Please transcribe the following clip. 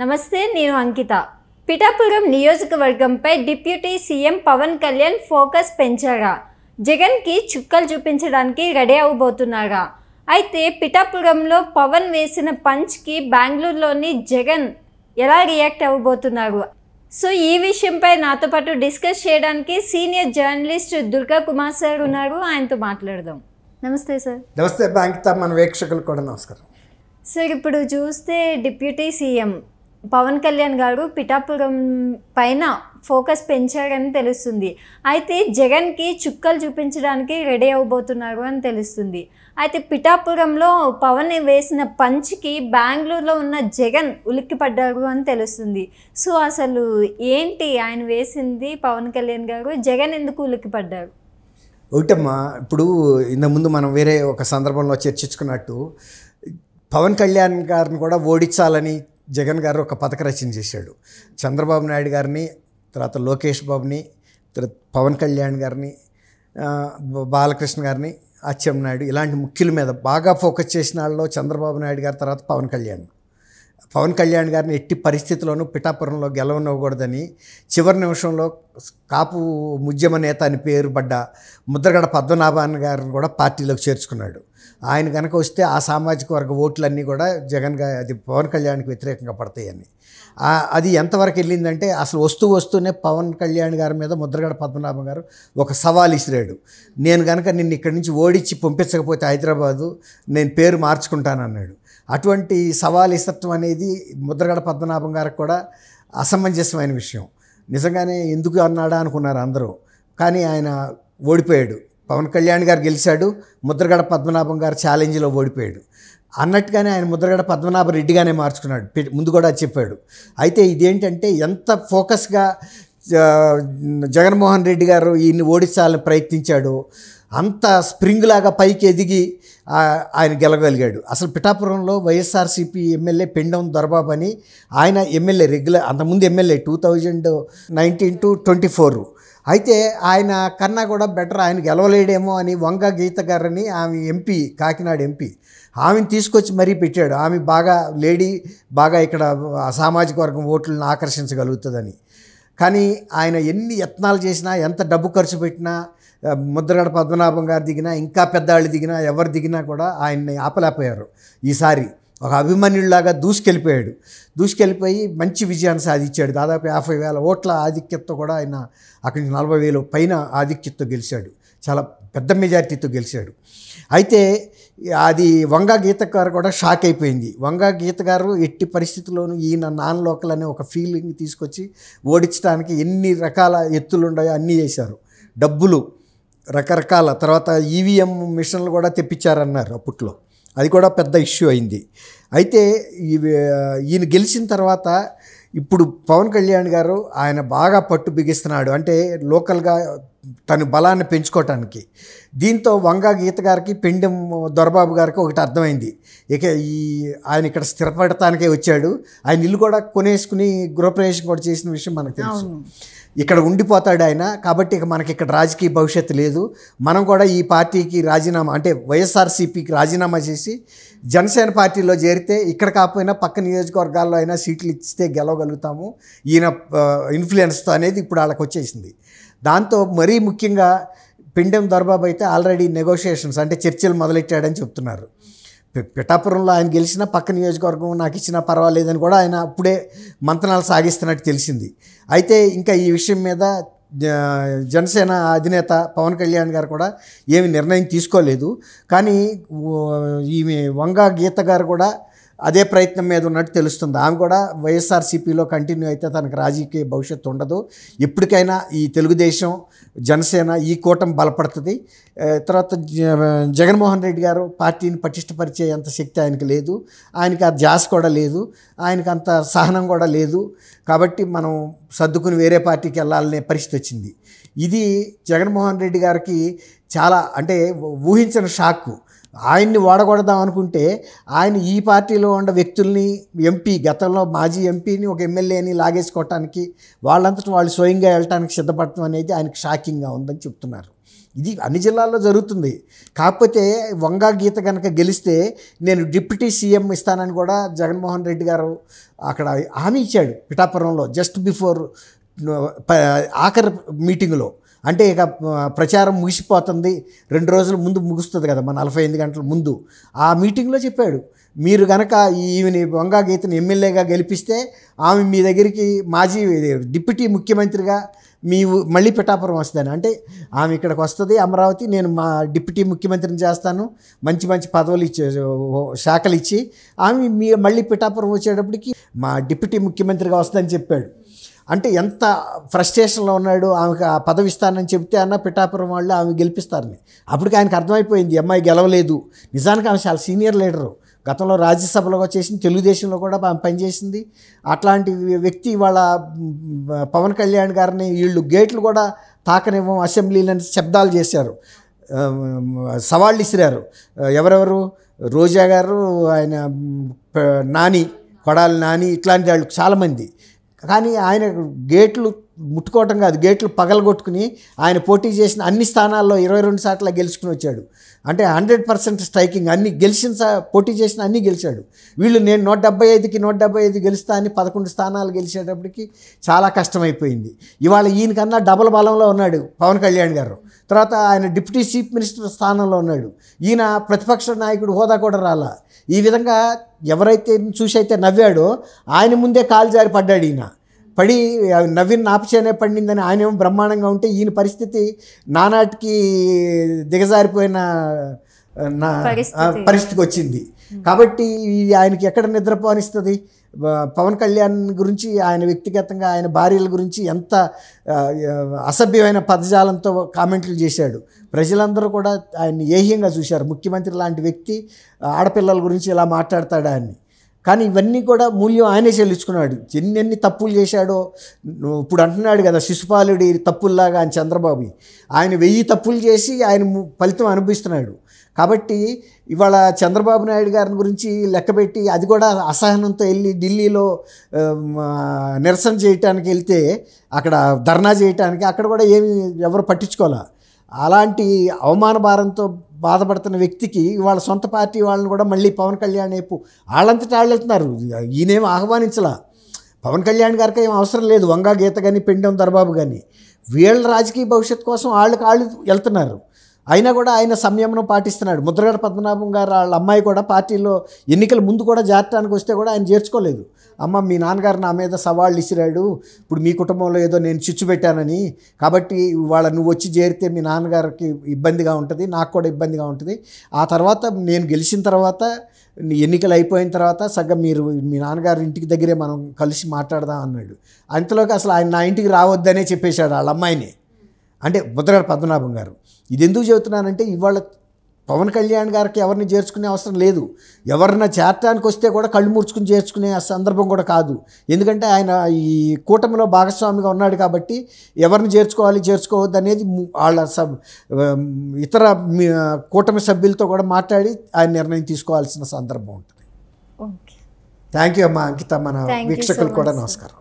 నమస్తే నేను అంకిత పిఠాపురం నియోజకవర్గంపై deputy CM Pawan Kalyan focus పెంచారా జగన్కి చుక్కలు చూపించడానికి రెడీ అవ్వబోతున్నారా అయితే పిఠాపురంలో పవన్ వేసిన పంచ్కి బెంగళూరులోని జగన్ ఎలా రియాక్ట్ అవ్వబోతున్నారు సో ఈ విషయంపై నాతో పాటు డిస్కస్ చేయడానికి senior journalist Durga Kumar sir ఉన్నారు ఆయనతో మాట్లాడదాం నమస్తే సార్ నమస్తే మన వీక్షకులు కూడా నమస్కారం సార్ ఇప్పుడు చూస్తే డిప్యూటీ సీఎం పవన్ కళ్యాణ్ గారు పిఠాపురం పైన ఫోకస్ పెంచారని తెలుస్తుంది అయితే జగన్కి చుక్కలు చూపించడానికి రెడీ అవ్వబోతున్నారు అని తెలుస్తుంది అయితే పిఠాపురంలో పవన్ వేసిన పంచ్కి బెంగళూరులో ఉన్న జగన్ పడ్డారు అని తెలుస్తుంది సో అసలు ఏంటి ఆయన వేసింది పవన్ కళ్యాణ్ గారు జగన్ ఎందుకు పడ్డారు ఒకటమ్మా ఇప్పుడు ఇంతకుముందు మనం వేరే ఒక సందర్భంలో చర్చించుకున్నట్టు పవన్ కళ్యాణ్ గారిని కూడా ఓడించాలని జగన్ గారు ఒక పథక రచన చేశాడు చంద్రబాబు నాయుడు గారిని తర్వాత లోకేష్ బాబుని పవన్ కళ్యాణ్ గారిని బాలకృష్ణ గారిని అచ్చెం నాయుడు ఇలాంటి ముఖ్యుల మీద బాగా ఫోకస్ చేసిన వాళ్ళు చంద్రబాబు నాయుడు గారి తర్వాత పవన్ కళ్యాణ్ పవన్ కళ్యాణ్ గారిని ఎట్టి పరిస్థితుల్లోనూ పిఠాపురంలో గెలవనివ్వకూడదని చివరి నిమిషంలో కాపు ముద్యమ నేత అని పేరు పడ్డ ముద్రగడ పద్మనాభన్ గారిని కూడా పార్టీలోకి చేర్చుకున్నాడు ఆయన కనుక వస్తే ఆ సామాజిక వర్గ ఓట్లన్నీ కూడా జగన్ గా అది పవన్ కళ్యాణ్కి వ్యతిరేకంగా పడతాయని అది ఎంతవరకు వెళ్ళిందంటే అసలు వస్తూ వస్తూనే పవన్ కళ్యాణ్ గారి మీద ముద్రగడ పద్మనాభం గారు ఒక సవాల్ ఇసిరాడు నేను కనుక నిన్ను ఇక్కడి నుంచి ఓడించి పంపించకపోతే హైదరాబాదు నేను పేరు మార్చుకుంటానన్నాడు అటువంటి సవాల్ ఇసత్వం అనేది ముద్రగడ పద్మనాభం గారికి కూడా అసమంజసమైన విషయం నిజంగానే ఎందుకు అన్నాడా అనుకున్నారు అందరూ కానీ ఆయన ఓడిపోయాడు పవన్ కళ్యాణ్ గారు గెలిచాడు ముద్రగడ పద్మనాభం గారు ఛాలెంజ్లో ఓడిపోయాడు అన్నట్టుగానే ఆయన ముద్రగడ పద్మనాభ రెడ్డిగానే మార్చుకున్నాడు ముందు కూడా చెప్పాడు అయితే ఇదేంటంటే ఎంత ఫోకస్గా జగన్మోహన్ రెడ్డి గారు ఈయన్ని ఓడించాలని ప్రయత్నించాడు అంత స్ప్రింగ్ లాగా పైకి ఎదిగి ఆయన గెలగలిగాడు అసలు పిఠాపురంలో వైఎస్ఆర్సీపీ ఎమ్మెల్యే పెండం దొరబాబు అని ఆయన ఎమ్మెల్యే రెగ్యులర్ అంతకుముందు MLA two thousand nineteen to twenty four అయితే ఆయన కన్నా కూడా బెటర్ ఆయన గెలవలేడేమో అని వంగ గీత గారని ఆమె ఎంపీ కాకినాడ ఎంపీ ఆమెను తీసుకొచ్చి మరీ పెట్టాడు ఆమె బాగా లేడీ బాగా ఇక్కడ సామాజిక వర్గం ఓట్లను ఆకర్షించగలుగుతుందని కానీ ఆయన ఎన్ని యత్నాలు చేసినా ఎంత డబ్బు ఖర్చు పెట్టినా ముద్రగడ పద్మనాభం గారు దిగినా ఇంకా పెద్దవాళ్ళు దిగినా ఎవరు దిగినా కూడా ఆయన్ని ఆపలేకపోయారు ఈసారి ఒక అభిమన్యుడిలాగా దూసుకెళ్ళిపోయాడు దూసుకెళ్ళిపోయి మంచి విజయాన్ని సాధించాడు దాదాపు యాభై వేల ఓట్ల ఆధిక్యతతో కూడా ఆయన అక్కడి నుంచి నలభై వేలు పైన ఆధిక్యతతో గెలిచాడు చాలా పెద్ద మెజారిటీతో గెలిచాడు అయితే అది వంగ గీత గారు కూడా షాక్ అయిపోయింది వంగ గీత గారు ఎట్టి పరిస్థితుల్లోనూ ఈయన నాన్ లోకల్ అనే ఒక ఫీలింగ్ తీసుకొచ్చి ఓడించడానికి ఎన్ని రకాల ఎత్తులు ఉన్నాయో అన్నీ చేశారు డబ్బులు రకరకాల తర్వాత ఈవీఎం e మిషన్లు కూడా తెప్పించారన్నారు అప్పట్లో అది కూడా పెద్ద ఇష్యూ అయింది అయితే ఈయన గెలిచిన తర్వాత ఇప్పుడు పవన్ కళ్యాణ్ గారు ఆయన బాగా పట్టు బిగిస్తున్నాడు అంటే లోకల్గా తన బలాన్ని పెంచుకోవటానికి దీంతో వంగ గీత గారికి పెండెం దొరబాబు గారికి ఒకటి అర్థమైంది ఇక ఈ ఆయన ఇక్కడ స్థిరపడటానికే వచ్చాడు ఆయన ఇల్లు కూడా కొనేసుకుని గృహప్రవేశం కూడా చేసిన విషయం మనకు తెలుసు ఇక్కడ ఉండిపోతాడు ఆయన కాబట్టి ఇక మనకి ఇక్కడ రాజకీయ భవిష్యత్తు లేదు మనం కూడా ఈ పార్టీకి రాజీనామా అంటే వైఎస్ఆర్సీపీకి రాజీనామా చేసి జనసేన పార్టీలో చేరితే ఇక్కడ కాకపోయినా పక్క నియోజకవర్గాల్లో అయినా సీట్లు ఇస్తే గెలవగలుగుతాము ఈయన ఇన్ఫ్లుయెన్స్తో అనేది ఇప్పుడు వాళ్ళకి వచ్చేసింది దాంతో మరీ ముఖ్యంగా పిండెం దొరబాబు అయితే ఆల్రెడీ నెగోషియేషన్స్ అంటే చర్చలు మొదలెట్టాడని చెప్తున్నారు పిఠాపురంలో ఆయన గెలిచిన పక్క నియోజకవర్గం నాకు ఇచ్చినా పర్వాలేదని కూడా ఆయన అప్పుడే మంతనాలు సాగిస్తున్నట్టు తెలిసింది అయితే ఇంకా ఈ విషయం మీద జనసేన అధినేత పవన్ కళ్యాణ్ గారు కూడా ఏమి నిర్ణయం తీసుకోలేదు కానీ ఈమె వంగ గీత గారు కూడా అదే ప్రయత్నం మీద ఉన్నట్టు తెలుస్తుంది ఆమె కూడా వైఎస్ఆర్సీపీలో కంటిన్యూ అయితే తనకు రాజకీయ భవిష్యత్తు ఉండదు ఇప్పటికైనా ఈ తెలుగుదేశం జనసేన ఈ కూటమి బలపడుతుంది తర్వాత జగన్మోహన్ రెడ్డి గారు పార్టీని పటిష్టపరిచే అంత శక్తి ఆయనకి లేదు ఆయనకి ఆ జాస్ కూడా లేదు ఆయనకి అంత సహనం కూడా లేదు కాబట్టి మనం సర్దుకుని వేరే పార్టీకి వెళ్ళాలనే పరిస్థితి వచ్చింది ఇది జగన్మోహన్ రెడ్డి గారికి చాలా అంటే ఊహించిన షాక్ ఆయన్ని ఓడగొడదాం అనుకుంటే ఆయన ఈ పార్టీలో ఉన్న వ్యక్తుల్ని ఎంపీ గతంలో మాజీ ఎంపీని ఒక ఎమ్మెల్యేని లాగేసుకోవటానికి వాళ్ళంతటా వాళ్ళు స్వయంగా వెళ్ళటానికి సిద్ధపడటం అనేది ఆయనకు షాకింగ్గా ఉందని చెప్తున్నారు ఇది అన్ని జిల్లాల్లో జరుగుతుంది కాకపోతే వంగా గీత కనుక గెలిస్తే నేను డిప్యూటీ సీఎం ఇస్తానని కూడా జగన్మోహన్ రెడ్డి గారు అక్కడ హామీ ఇచ్చాడు పిఠాపురంలో జస్ట్ బిఫోర్ ఆఖరి మీటింగ్లో అంటే ఇక ప్రచారం ముగిసిపోతుంది రెండు రోజుల ముందు ముగుస్తుంది కదా మన నలభై ఎనిమిది గంటల ముందు ఆ మీటింగ్లో చెప్పాడు మీరు గనక ఈమెని వంగా గీతను ఎమ్మెల్యేగా గెలిపిస్తే ఆమె మీ దగ్గరికి మాజీ డిప్యూటీ ముఖ్యమంత్రిగా మీ మళ్ళీ పిఠాపురం వస్తాను అంటే ఆమె ఇక్కడికి వస్తుంది అమరావతి నేను మా డిప్యూటీ ముఖ్యమంత్రిని చేస్తాను మంచి మంచి పదవులు ఇచ్చే శాఖలు ఇచ్చి ఆమె మీ మళ్ళీ పిఠాపురం వచ్చేటప్పటికి మా డిప్యూటీ ముఖ్యమంత్రిగా వస్తుందని చెప్పాడు అంటే ఎంత ఫ్రస్ట్రేషన్లో ఉన్నాడు ఆమెకు ఆ పదవి ఇస్తానని చెప్తే అన్న పిఠాపురం వాళ్ళు ఆమె గెలిపిస్తారని అప్పటికి ఆయనకు అర్థమైపోయింది అమ్మాయి గెలవలేదు నిజానికి ఆమె చాలా సీనియర్ లీడరు గతంలో రాజ్యసభలో చేసింది తెలుగుదేశంలో కూడా ఆమె పనిచేసింది అట్లాంటి వ్యక్తి వాళ్ళ పవన్ కళ్యాణ్ గారిని వీళ్ళు గేట్లు కూడా తాకనివ్వం అసెంబ్లీలని శబ్దాలు చేశారు సవాళ్ళు ఇసిరారు ఎవరెవరు రోజా గారు ఆయన నాని కొడాలి నాని ఇట్లాంటి వాళ్ళు చాలామంది కానీ ఆయన గేట్లు ముట్టుకోవటం కాదు గేట్లు పగలగొట్టుకుని ఆయన పోటీ చేసిన అన్ని స్థానాల్లో ఇరవై రెండు సార్లు గెలుచుకుని వచ్చాడు అంటే హండ్రెడ్ పర్సెంట్ స్ట్రైకింగ్ అన్ని గెలిచిన పోటీ చేసిన అన్నీ గెలిచాడు వీళ్ళు నేను నూట డెబ్బై ఐదుకి నూట డెబ్బై ఐదు గెలుస్తా అని పదకొండు స్థానాలు గెలిచేటప్పటికి చాలా కష్టమైపోయింది ఇవాళ ఈయనకన్నా డబల్ బలంలో ఉన్నాడు పవన్ కళ్యాణ్ గారు తర్వాత ఆయన డిప్యూటీ చీఫ్ మినిస్టర్ స్థానంలో ఉన్నాడు ఈయన ప్రతిపక్ష నాయకుడు హోదా కూడా రాలా ఈ విధంగా ఎవరైతే చూసి అయితే నవ్వాడో ఆయన ముందే కాలు జారి పడ్డాడు ఈయన పడి నవీన్ నాపచేనే పండిందని ఆయన ఏమో బ్రహ్మాండంగా ఉంటే ఈయన పరిస్థితి నానాటికి దిగజారిపోయిన పరిస్థితికి వచ్చింది కాబట్టి ఆయనకి ఎక్కడ నిద్రపోనిస్తుంది పవన్ కళ్యాణ్ గురించి ఆయన వ్యక్తిగతంగా ఆయన భార్యల గురించి ఎంత అసభ్యమైన పదజాలంతో కామెంట్లు చేశాడు ప్రజలందరూ కూడా ఆయన్ని ఏహ్యంగా చూశారు ముఖ్యమంత్రి లాంటి వ్యక్తి ఆడపిల్లల గురించి ఇలా మాట్లాడతాడా అని కానీ ఇవన్నీ కూడా మూల్యం ఆయనే చెల్లించుకున్నాడు ఎన్నెన్ని తప్పులు చేశాడో ఇప్పుడు అంటున్నాడు కదా శిశుపాలుడి తప్పుల్లాగా ఆయన చంద్రబాబు ఆయన వెయ్యి తప్పులు చేసి ఆయన ఫలితం అనుభవిస్తున్నాడు కాబట్టి ఇవాళ చంద్రబాబు నాయుడు గారిని గురించి లెక్కబెట్టి అది కూడా అసహనంతో వెళ్ళి ఢిల్లీలో నిరసన చేయటానికి వెళ్తే అక్కడ ధర్నా చేయటానికి అక్కడ కూడా ఏమి ఎవరు పట్టించుకోవాలా అలాంటి అవమాన భారంతో బాధపడుతున్న వ్యక్తికి వాళ్ళ సొంత పార్టీ వాళ్ళని కూడా మళ్ళీ పవన్ కళ్యాణ్ వైపు వాళ్ళంతటా వాళ్ళు వెళ్తున్నారు ఈయనేం ఆహ్వానించలా పవన్ కళ్యాణ్ గారికి ఏం అవసరం లేదు వంగా గీత కానీ పెండం దర్బాబు కానీ వీళ్ళ రాజకీయ భవిష్యత్తు కోసం వాళ్ళకి వాళ్ళు వెళ్తున్నారు అయినా కూడా ఆయన సంయమనం పాటిస్తున్నాడు ముద్రగడ పద్మనాభం గారు వాళ్ళ అమ్మాయి కూడా పార్టీలో ఎన్నికల ముందు కూడా జారటానికి వస్తే కూడా ఆయన చేర్చుకోలేదు అమ్మ మీ నాన్నగారు నా మీద సవాళ్ళు ఇసిరాడు ఇప్పుడు మీ కుటుంబంలో ఏదో నేను చిచ్చు పెట్టానని కాబట్టి వాళ్ళ నువ్వు వచ్చి చేరితే మీ నాన్నగారికి ఇబ్బందిగా ఉంటుంది నాకు కూడా ఇబ్బందిగా ఉంటుంది ఆ తర్వాత నేను గెలిచిన తర్వాత ఎన్నికలు అయిపోయిన తర్వాత సగం మీరు మీ నాన్నగారి ఇంటికి దగ్గరే మనం కలిసి మాట్లాడదాం అన్నాడు అంతలోకి అసలు ఆయన నా ఇంటికి రావద్దనే చెప్పేశాడు వాళ్ళ అమ్మాయిని అంటే ముద్రగడ పద్మనాభం గారు ఇది ఎందుకు చెబుతున్నానంటే ఇవాళ పవన్ కళ్యాణ్ గారికి ఎవరిని చేర్చుకునే అవసరం లేదు ఎవరిన చేరటానికి వస్తే కూడా కళ్ళు ముడుచుకుని చేర్చుకునే సందర్భం కూడా కాదు ఎందుకంటే ఆయన ఈ కూటమిలో భాగస్వామిగా ఉన్నాడు కాబట్టి ఎవరిని చేర్చుకోవాలి చేర్చుకోవద్దు అనేది వాళ్ళ సబ్ ఇతర కూటమి సభ్యులతో కూడా మాట్లాడి ఆయన నిర్ణయం తీసుకోవాల్సిన సందర్భం ఉంటుంది థ్యాంక్ యూ అమ్మా అంకిత మన వీక్షకులు కూడా నమస్కారం